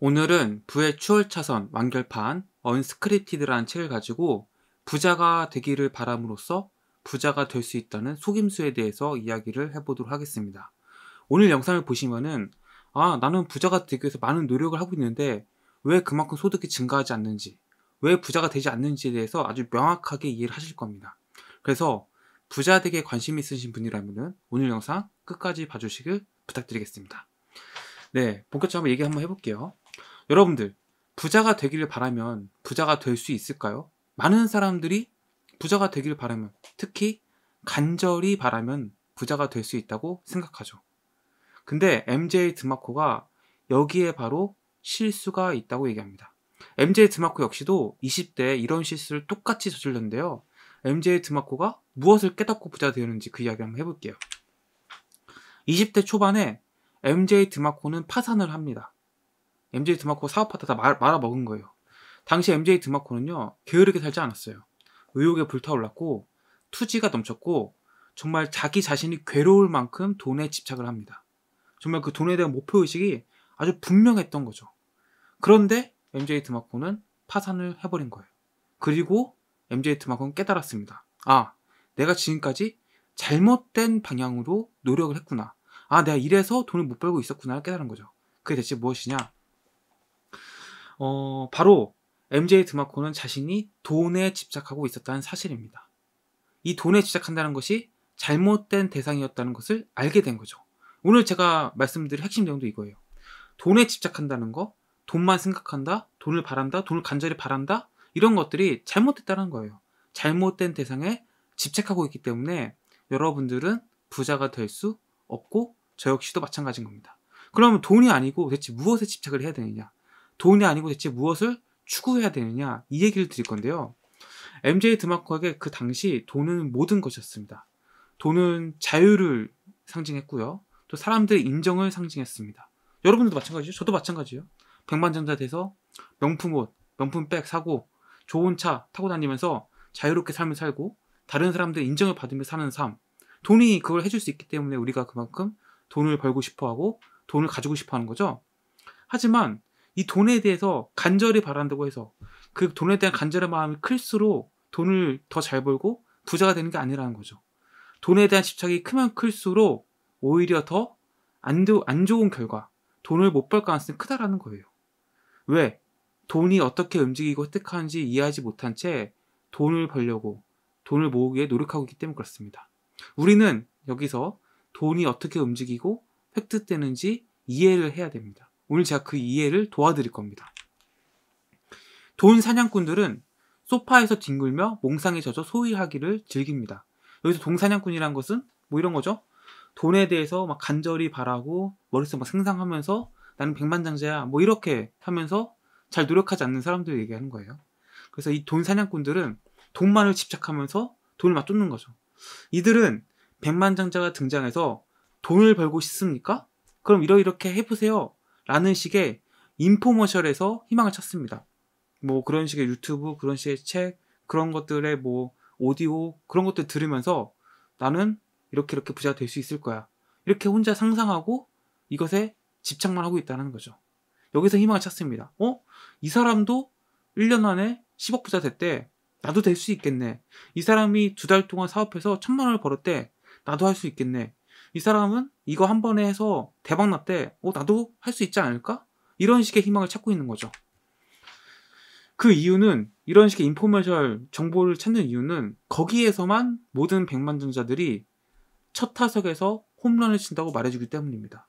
오늘은 부의 추월차선 완결판 언스크립티드라는 책을 가지고 부자가 되기를 바람으로써 부자가 될 수 있다는 속임수에 대해서 이야기를 해보도록 하겠습니다. 오늘 영상을 보시면은 아 나는 부자가 되기 위해서 많은 노력을 하고 있는데 왜 그만큼 소득이 증가하지 않는지 왜 부자가 되지 않는지에 대해서 아주 명확하게 이해를 하실 겁니다. 그래서 부자 되게 관심 있으신 분이라면 오늘 영상 끝까지 봐주시길 부탁드리겠습니다. 네, 본격적으로 얘기 한번 해볼게요. 여러분들, 부자가 되기를 바라면 부자가 될 수 있을까요? 많은 사람들이 부자가 되기를 바라면, 특히 간절히 바라면 부자가 될 수 있다고 생각하죠. 근데 MJ 드마코가 여기에 바로 실수가 있다고 얘기합니다. MJ 드마코 역시도 20대에 이런 실수를 똑같이 저질렀는데요. MJ 드마코가 무엇을 깨닫고 부자 되었는지 그 이야기 한번 해볼게요. 20대 초반에 MJ 드마코는 파산을 합니다. MJ 드마코 사업하다 다 말, 말아먹은 거예요. 당시 MJ 드마코는요, 게으르게 살지 않았어요. 의욕에 불타올랐고, 투지가 넘쳤고, 정말 자기 자신이 괴로울 만큼 돈에 집착을 합니다. 정말 그 돈에 대한 목표의식이 아주 분명했던 거죠. 그런데 MJ 드마코는 파산을 해버린 거예요. 그리고 MJ 드마코는 깨달았습니다. 아, 내가 지금까지 잘못된 방향으로 노력을 했구나. 아, 내가 이래서 돈을 못 벌고 있었구나 깨달은 거죠. 그게 대체 무엇이냐? 어, 바로 MJ 드마코는 자신이 돈에 집착하고 있었다는 사실입니다. 이 돈에 집착한다는 것이 잘못된 대상이었다는 것을 알게 된 거죠. 오늘 제가 말씀드릴 핵심 내용도 이거예요. 돈에 집착한다는 거, 돈만 생각한다, 돈을 바란다, 돈을 간절히 바란다, 이런 것들이 잘못됐다는 거예요. 잘못된 대상에 집착하고 있기 때문에 여러분들은 부자가 될 수 없고 저 역시도 마찬가지인 겁니다. 그러면 돈이 아니고 대체 무엇에 집착을 해야 되느냐? 돈이 아니고 대체 무엇을 추구해야 되느냐 이 얘기를 드릴 건데요. MJ 드마코에게 그 당시 돈은 모든 것이었습니다. 돈은 자유를 상징했고요. 또 사람들의 인정을 상징했습니다. 여러분들도 마찬가지죠. 저도 마찬가지예요. 백만장자 돼서 명품 옷, 명품 백 사고 좋은 차 타고 다니면서 자유롭게 삶을 살고 다른 사람들 의 인정을 받으며 사는 삶. 돈이 그걸 해줄 수 있기 때문에 우리가 그만큼 돈을 벌고 싶어 하고 돈을 가지고 싶어 하는 거죠. 하지만 이 돈에 대해서 간절히 바란다고 해서 그 돈에 대한 간절한 마음이 클수록 돈을 더 잘 벌고 부자가 되는 게 아니라는 거죠. 돈에 대한 집착이 크면 클수록 오히려 더안안 좋은 결과, 돈을 못 벌 가능성이 크다라는 거예요. 왜? 돈이 어떻게 움직이고 획득하는지 이해하지 못한 채 돈을 벌려고 돈을 모으기에 노력하고 있기 때문에 그렇습니다. 우리는 여기서 돈이 어떻게 움직이고 획득되는지 이해를 해야 됩니다. 오늘 제가 그 이해를 도와드릴 겁니다. 돈 사냥꾼들은 소파에서 뒹굴며 몽상에 젖어 소위하기를 즐깁니다. 여기서 돈사냥꾼이란 것은 뭐 이런 거죠. 돈에 대해서 막 간절히 바라고 머릿속 에막 생상하면서 나는 백만장자야 뭐 이렇게 하면서 잘 노력하지 않는 사람들 을 얘기하는 거예요. 그래서 이 돈 사냥꾼들은 돈만을 집착하면서 돈을 막 쫓는 거죠. 이들은 백만장자가 등장해서 돈을 벌고 싶습니까? 그럼 이러 이렇게 해보세요. 라는 식의 인포머셜에서 희망을 찾습니다. 뭐 그런 식의 유튜브, 그런 식의 책, 그런 것들의 뭐 오디오, 그런 것들 들으면서 나는 이렇게 이렇게 부자가 될 수 있을 거야. 이렇게 혼자 상상하고 이것에 집착만 하고 있다는 거죠. 여기서 희망을 찾습니다. 어? 이 사람도 1년 안에 10억 부자 됐대. 나도 될 수 있겠네. 이 사람이 두 달 동안 사업해서 천만 원을 벌었대. 나도 할 수 있겠네. 이 사람은 이거 한 번에 해서 대박 났대. 어, 나도 할 수 있지 않을까? 이런 식의 희망을 찾고 있는 거죠. 그 이유는 이런 식의 인포메셜 정보를 찾는 이유는 거기에서만 모든 백만전자들이 첫 타석에서 홈런을 친다고 말해주기 때문입니다.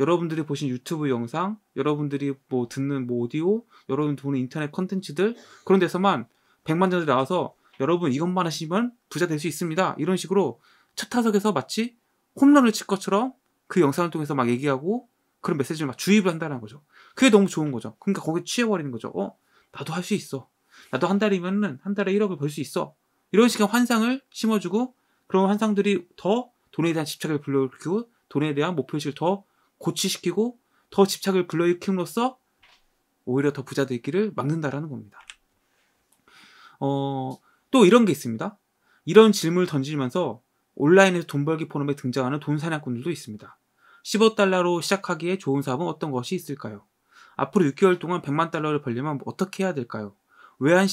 여러분들이 보신 유튜브 영상, 여러분들이 뭐 듣는 뭐 오디오, 여러분 보는 인터넷 컨텐츠들 그런 데서만 백만전자들이 나와서 여러분 이것만 하시면 부자 될 수 있습니다. 이런 식으로 첫 타석에서 마치 홈런을 칠 것처럼 그 영상을 통해서 막 얘기하고 그런 메시지를 막 주입을 한다는 거죠. 그게 너무 좋은 거죠. 그러니까 거기에 취해버리는 거죠. 어, 나도 할 수 있어. 나도 한 달이면은 한 달에 1억을 벌 수 있어. 이런 식의 환상을 심어주고 그런 환상들이 더 돈에 대한 집착을 불러일으키고 돈에 대한 목표의식을 더 고치시키고 더 집착을 불러일으킴으로써 오히려 더 부자 되기를 막는다라는 겁니다. 어, 또 이런 게 있습니다. 이런 질문을 던지면서 온라인에서 돈 벌기 포럼에 등장하는 돈 사냥꾼들도 있습니다. 1 5 달러로 시작하기에 좋은 사업은 어떤 것이 있을까요? 앞으로 6개월 동안 100만 달러를 벌려면 어떻게 해야 될까요?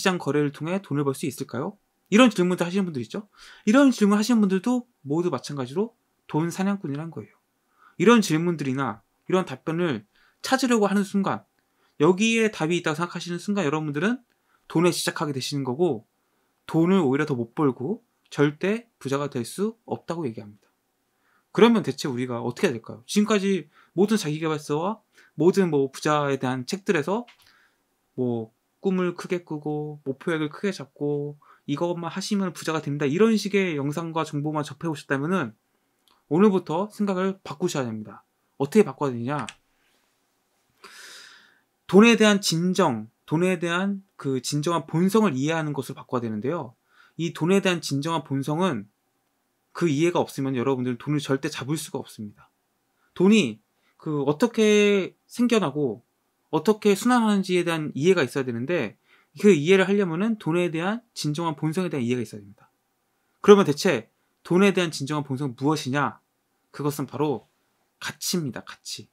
외환시장 거래를 통해 돈을 벌 수 있을까요? 이런 질문도 하시는 분들 있죠? 이런 질문 하시는 분들도 모두 마찬가지로 돈 사냥꾼이란 거예요. 이런 질문들이나 이런 답변을 찾으려고 하는 순간, 여기에 답이 있다고 생각하시는 순간 여러분들은 돈에 시작하게 되시는 거고, 돈을 오히려 더 못 벌고, 절대 부자가 될 수 없다고 얘기합니다. 그러면 대체 우리가 어떻게 해야 될까요? 지금까지 모든 자기개발서와 모든 뭐 부자에 대한 책들에서 뭐 꿈을 크게 꾸고 목표액을 크게 잡고 이것만 하시면 부자가 됩니다. 이런 식의 영상과 정보만 접해 오셨다면은 오늘부터 생각을 바꾸셔야 됩니다. 어떻게 바꿔야 되냐? 돈에 대한 진정, 돈에 대한 그 진정한 본성을 이해하는 것으로 바꿔야 되는데요. 이 돈에 대한 진정한 본성은 그 이해가 없으면 여러분들은 돈을 절대 잡을 수가 없습니다. 돈이 그 어떻게 생겨나고 어떻게 순환하는지에 대한 이해가 있어야 되는데 그 이해를 하려면은 돈에 대한 진정한 본성에 대한 이해가 있어야 됩니다. 그러면 대체 돈에 대한 진정한 본성은 무엇이냐? 그것은 바로 가치입니다. 가치.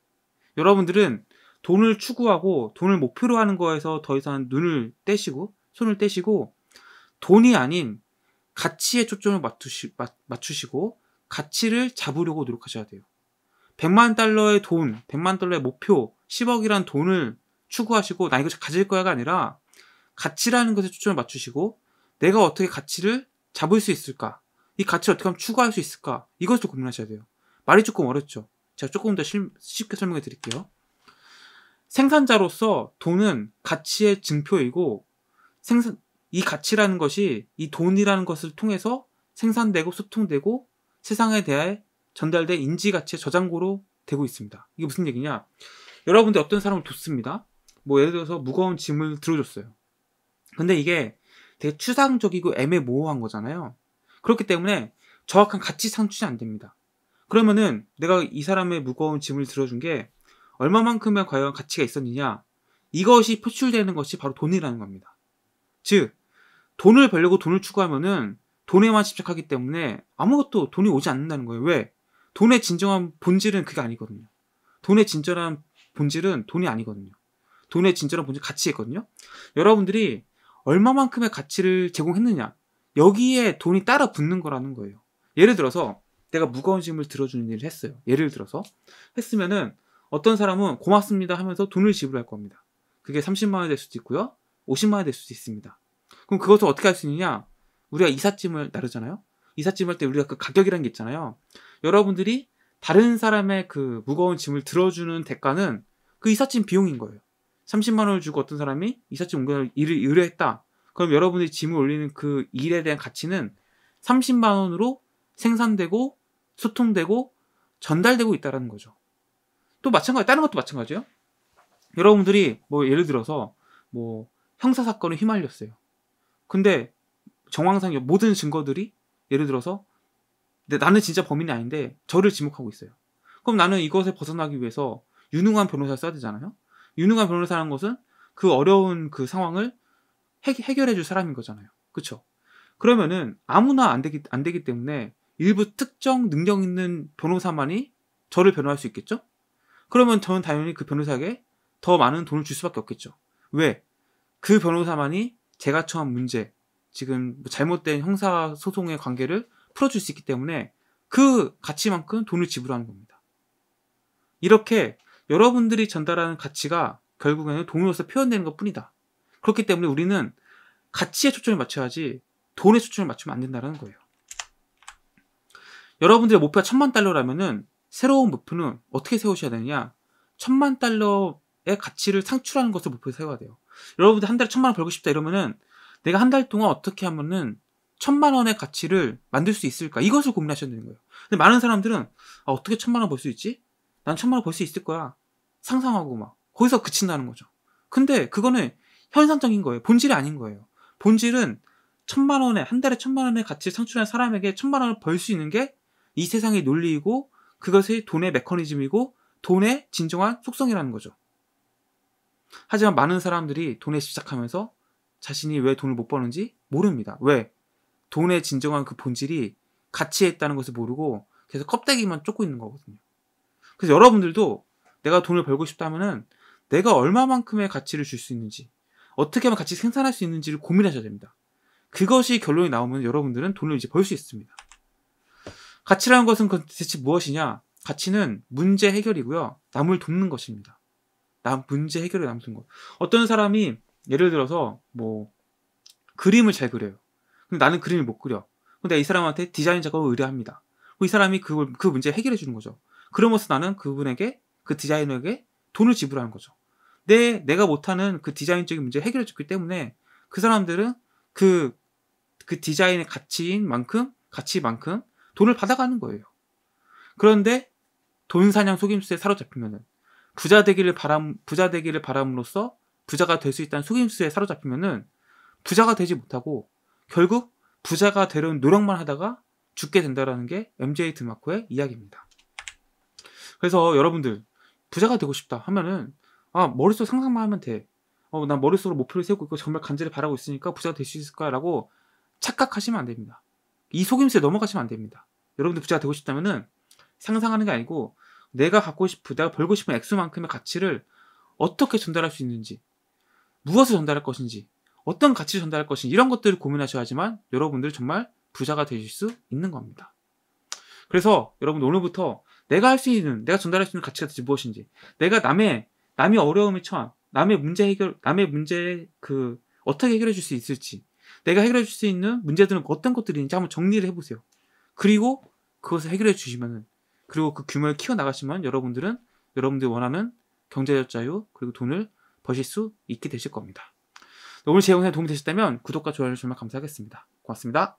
여러분들은 돈을 추구하고 돈을 목표로 하는 거에서 더 이상 눈을 떼시고 손을 떼시고 돈이 아닌 가치에 초점을 맞추시, 맞추시고 가치를 잡으려고 노력하셔야 돼요. 100만 달러의 돈, 100만 달러의 목표, 10억이란 돈을 추구하시고 나 이거 가질 거야가 아니라 가치라는 것에 초점을 맞추시고 내가 어떻게 가치를 잡을 수 있을까? 이 가치를 어떻게 하면 추구할 수 있을까? 이것을 고민하셔야 돼요. 말이 조금 어렵죠. 제가 조금 더 실, 쉽게 설명해 드릴게요. 생산자로서 돈은 가치의 증표이고 생산, 이 가치라는 것이 이 돈이라는 것을 통해서 생산되고 소통되고 세상에 대해 전달된 인지 가치의 저장고로 되고 있습니다. 이게 무슨 얘기냐? 여러분들 어떤 사람을 돕습니다. 뭐 예를 들어서 무거운 짐을 들어줬어요. 근데 이게 되게 추상적이고 애매모호한 거잖아요. 그렇기 때문에 정확한 가치 상출이안 됩니다. 그러면은 내가 이 사람의 무거운 짐을 들어준 게 얼마만큼의 과연 가치가 있었느냐 이것이 표출되는 것이 바로 돈이라는 겁니다. 즉 돈을 벌려고 돈을 추구하면은 돈에만 집착하기 때문에 아무것도 돈이 오지 않는다는 거예요. 왜? 돈의 진정한 본질은 그게 아니거든요. 돈의 진정한 본질은 돈이 아니거든요. 돈의 진정한 본질 가치 있거든요. 여러분들이 얼마만큼의 가치를 제공했느냐 여기에 돈이 따라 붙는 거라는 거예요. 예를 들어서 내가 무거운 짐을 들어주는 일을 했어요. 예를 들어서 했으면은 어떤 사람은 고맙습니다 하면서 돈을 지불할 겁니다. 그게 30만 원이될 수도 있고요. 50만 원이될 수도 있습니다. 그럼 그것을 어떻게 할 수 있느냐? 우리가 이삿짐을 나르잖아요. 이삿짐 할 때 우리가 그 가격이라는 게 있잖아요. 여러분들이 다른 사람의 그 무거운 짐을 들어주는 대가는 그 이삿짐 비용인 거예요. 30만 원을 주고 어떤 사람이 이삿짐 옮겨낼 일을 의뢰했다. 그럼 여러분들이 짐을 올리는 그 일에 대한 가치는 30만 원으로 생산되고 소통되고 전달되고 있다라는 거죠. 또 마찬가지 다른 것도 마찬가지예요. 여러분들이 뭐 예를 들어서 뭐 형사 사건을 휘말렸어요. 근데 정황상 모든 증거들이 예를 들어서 나는 진짜 범인이 아닌데 저를 지목하고 있어요. 그럼 나는 이것에 벗어나기 위해서 유능한 변호사를 써야 되잖아요. 유능한 변호사라는 것은 그 어려운 그 상황을 해, 결해줄 사람인 거잖아요. 그렇죠? 그러면은 아무나 안 되기 안 되기 때문에 일부 특정 능력 있는 변호사만이 저를 변호할 수 있겠죠? 그러면 저는 당연히 그 변호사에게 더 많은 돈을 줄 수밖에 없겠죠. 왜? 그 변호사만이 제가 처한 문제, 지금 뭐 잘못된 형사 소송의 관계를 풀어줄 수 있기 때문에 그 가치만큼 돈을 지불하는 겁니다. 이렇게 여러분들이 전달하는 가치가 결국에는 돈으로서 표현되는 것 뿐이다. 그렇기 때문에 우리는 가치에 초점을 맞춰야지 돈에 초점을 맞추면 안 된다는 거예요. 여러분들의 목표가 천만 달러라면은 새로운 목표는 어떻게 세우셔야 되느냐? 천만 달러 가치를 상출하는 것을 목표로 세워야 돼요. 여러분들 한 달에 천만 원 벌고 싶다 이러면은 내가 한 달 동안 어떻게 하면은 천만 원의 가치를 만들 수 있을까? 이것을 고민하셔야 되는 거예요. 근데 많은 사람들은 아, 어떻게 천만 원 벌 수 있지? 난 천만 원 벌 수 있을 거야. 상상하고 막 거기서 그친다는 거죠. 근데 그거는 현상적인 거예요. 본질이 아닌 거예요. 본질은 천만 원에 한 달에 천만 원의 가치를 창출한 사람에게 천만 원을 벌 수 있는 게 이 세상의 논리이고 그것의 돈의 메커니즘이고 돈의 진정한 속성이라는 거죠. 하지만 많은 사람들이 돈에 집착하면서 자신이 왜 돈을 못 버는지 모릅니다. 왜? 돈의 진정한 그 본질이 가치에 있다는 것을 모르고 계속 껍데기만 쫓고 있는 거거든요. 그래서 여러분들도 내가 돈을 벌고 싶다면은 내가 얼마만큼의 가치를 줄 수 있는지, 어떻게 하면 같이 생산할 수 있는지를 고민하셔야 됩니다. 그것이 결론이 나오면 여러분들은 돈을 이제 벌 수 있습니다. 가치라는 것은 그 대체 무엇이냐? 가치는 문제 해결이고요. 남을 돕는 것입니다. 남 문제 해결에 남는 거. 어떤 사람이 예를 들어서 뭐 그림을 잘 그려요. 근데 나는 그림을 못 그려. 근데 이 사람한테 디자인 작업을 의뢰합니다. 이 사람이 그걸 그 문제 해결해 주는 거죠. 그러면서 나는 그분에게 그 디자이너에게 돈을 지불하는 거죠. 내 내가 못하는 그 디자인적인 문제 해결해 줬기 때문에 그 사람들은 그그 그 디자인의 가치인 만큼 가치만큼 돈을 받아가는 거예요. 그런데 돈 사냥 속임수에 사로잡히면은 부자 되기를 바람 부자 되기를 바람으로써 부자가 될 수 있다는 속임수에 사로잡히면은 부자가 되지 못하고 결국 부자가 되려는 노력만 하다가 죽게 된다라는 게 MJ 드마코의 이야기입니다. 그래서 여러분들 부자가 되고 싶다 하면은 아 머릿속 상상만 하면 돼. 어, 난 머릿속으로 목표를 세우고 있고 정말 간절히 바라고 있으니까 부자가 될 수 있을까라고 착각하시면 안 됩니다. 이 속임수에 넘어가시면 안 됩니다. 여러분들 부자가 되고 싶다면은 상상하는 게 아니고 내가 갖고 싶은, 내가 벌고 싶은 액수만큼의 가치를 어떻게 전달할 수 있는지, 무엇을 전달할 것인지, 어떤 가치를 전달할 것인지, 이런 것들을 고민하셔야지만 여러분들 정말 부자가 되실 수 있는 겁니다. 그래서 여러분 오늘부터 내가 할 수 있는, 내가 전달할 수 있는 가치가 대체 무엇인지, 내가 남의, 남이 어려움에 처한, 남의 문제 해결, 남의 문제 그, 어떻게 해결해 줄 수 있을지, 내가 해결해 줄 수 있는 문제들은 어떤 것들인지 한번 정리를 해보세요. 그리고 그것을 해결해 주시면은 그리고 그 규모를 키워 나가시면 여러분들은 여러분들이 원하는 경제적 자유 그리고 돈을 버실 수 있게 되실 겁니다. 오늘 제 영상이 도움이 되셨다면 구독과 좋아요 정말 감사하겠습니다. 고맙습니다.